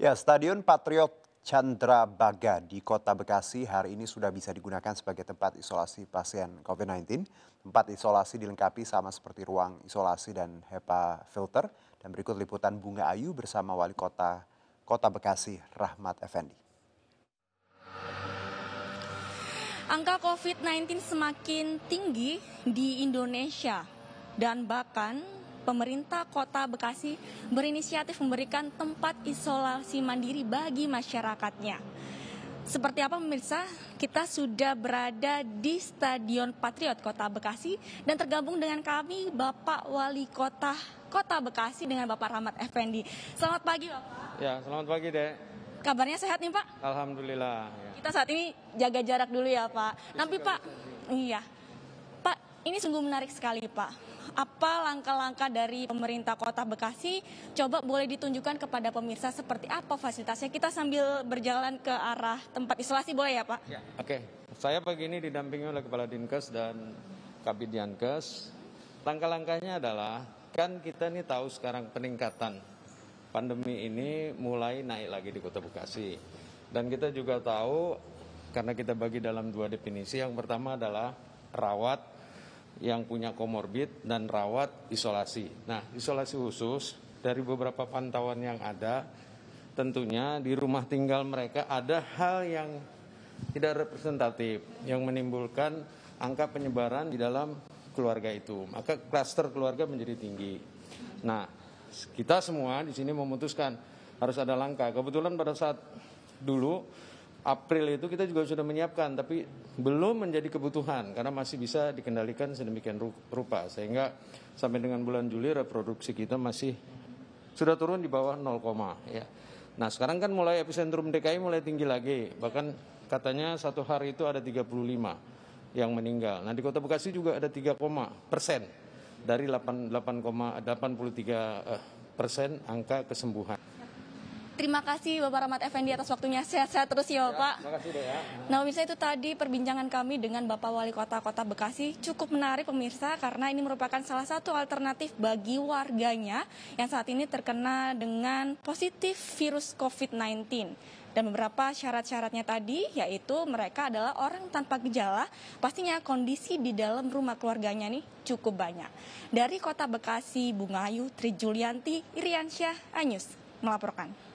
Ya, Stadion Patriot Chandra Baga di Kota Bekasi hari ini sudah bisa digunakan sebagai tempat isolasi pasien COVID-19. Tempat isolasi dilengkapi sama seperti ruang isolasi dan HEPA filter. Dan berikut liputan Bunga Ayu bersama Wali Kota Kota Bekasi, Rahmat Effendi. Angka COVID-19 semakin tinggi di Indonesia dan bahkan pemerintah kota Bekasi berinisiatif memberikan tempat isolasi mandiri bagi masyarakatnya. Seperti apa pemirsa, kita sudah berada di Stadion Patriot Kota Bekasi dan tergabung dengan kami Bapak Wali Kota Kota Bekasi dengan Bapak Rahmat Effendi. Selamat pagi Bapak. Ya, selamat pagi deh. Kabarnya sehat nih Pak? Alhamdulillah. Ya. Kita saat ini jaga jarak dulu ya Pak. Nanti iya, Pak, iya. Pak, ini sungguh menarik sekali Pak apa langkah-langkah dari pemerintah kota Bekasi. Coba boleh ditunjukkan kepada pemirsa seperti apa fasilitasnya. Kita sambil berjalan ke arah tempat isolasi boleh ya Pak? Ya. Oke, okay. saya pagi ini didampingi oleh Kepala Dinkes dan Kabit Dinkes. Langkah-langkahnya adalah kan kita ini tahu sekarang peningkatan pandemi ini mulai naik lagi di Kota Bekasi. Dan kita juga tahu karena kita bagi dalam dua definisi. Yang pertama adalah rawat yang punya komorbid dan rawat isolasi. Nah, isolasi khusus dari beberapa pantauan yang ada, tentunya di rumah tinggal mereka ada hal yang tidak representatif yang menimbulkan angka penyebaran di dalam keluarga itu. Maka klaster keluarga menjadi tinggi. Nah, kita semua di sini memutuskan harus ada langkah. Kebetulan pada saat dulu April itu kita juga sudah menyiapkan tapi belum menjadi kebutuhan karena masih bisa dikendalikan sedemikian rupa sehingga sampai dengan bulan Juli reproduksi kita masih sudah turun di bawah 0, ya. Nah, sekarang kan mulai epicentrum DKI mulai tinggi lagi. Bahkan katanya satu hari itu ada 35 yang meninggal. Nah, di Kota Bekasi juga ada 3, persen dari 8, 83 eh, persen angka kesembuhan. Terima kasih Bapak Rahmat Effendi atas waktunya. Sehat-sehat terus ya Bapak. Ya, terima kasih ya. Nah pemirsa itu tadi perbincangan kami dengan Bapak Wali Kota Kota Bekasi cukup menarik pemirsa karena ini merupakan salah satu alternatif bagi warganya yang saat ini terkena dengan positif virus COVID-19 dan beberapa syarat-syaratnya tadi yaitu mereka adalah orang tanpa gejala pastinya kondisi di dalam rumah keluarganya nih cukup banyak dari kota Bekasi Bungayu, Ayu Tri Julianti Iriansyah Anyus melaporkan